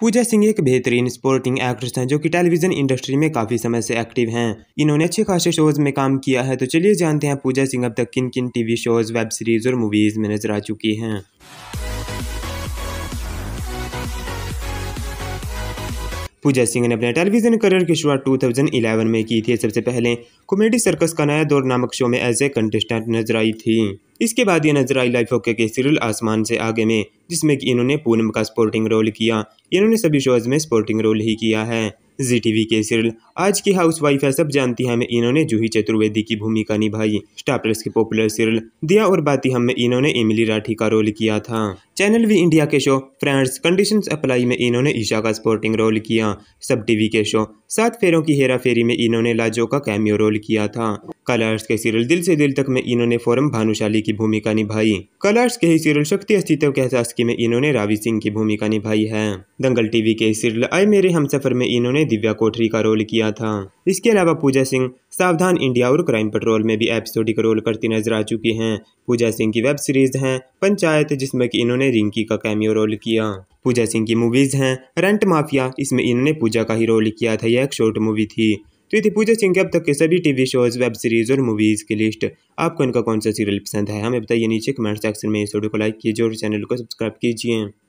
पूजा सिंह एक बेहतरीन sporting actress हैं जो कि टेलीविजन इंडस्ट्री में काफी समय से एक्टिव हैं इन्होंने अच्छे खासे शोज में काम किया है तो चलिए जानते हैं पूजा सिंह अब तक किन किन टीवी शोज वेब सीरीज और मूवीज में नजर आ चुकी है पूजा सिंह ने अपने टेलीविजन करियर की शुरुआत 2011 में की थी सबसे पहले कॉमेडी सर्कस का नया दौर नामक शो में एज ए कंटेस्टेंट नजर आई थी इसके बाद ये नजर आई लाइफ ओके के सीरियल आसमान से आगे में जिसमें कि इन्होंने पूनम का स्पोर्टिंग रोल किया इन्होंने सभी शोज़ में स्पोर्टिंग रोल ही किया है जी टीवी के सीरियल आज की हाउस वाइफ है सब जानती है हमें इन्होंने जूही चतुर्वेदी की भूमिका निभाई स्टार प्लस के पॉपुलर सीरियल दिया और बाती हम में इन्होंने इमली राठी का रोल किया था चैनल वी इंडिया के शो फ्रेंड्स कंडीशन अप्लाई में इन्होंने ईशा का स्पोर्टिंग रोल किया सब टीवी के शो सात फेरों की हेरा फेरी में इन्होंने लाजो का कैमियो रोल किया था कलर्स के सीरियल दिल से दिल तक में इन्होंने फोरम भानुशाली की भूमिका निभाई कलर्स के ही सीरियल शक्ति अस्तित्व के एहसास की में इन्होंने रावी सिंह की भूमिका निभाई है दंगल टीवी के सीरियल आए मेरे हम सफर में इन्होंने दिव्या कोठरी का रोल किया था इसके अलावा पूजा सिंह सावधान इंडिया और क्राइम पेट्रोल में भी एपिसोडिक रोल करती नजर आ चुकी हैं पूजा सिंह की वेब सीरीज है पंचायत जिसमें कि इन्होंने रिंकी का कैमियो रोल किया पूजा सिंह की मूवीज हैं रेंट माफिया इसमें इन्होंने पूजा का ही रोल किया था यह एक शॉर्ट मूवी थी तो ये थी पूजा सिंह के अब तक के सभी टीवी शोज वेब सीरीज और मूवीज की लिस्ट आपको इनका कौन सा सीरियल पसंद है हमें बताइए नीचे कमेंट सेक्शन में इस वीडियो को लाइक कीजिए और चैनल को सब्सक्राइब कीजिए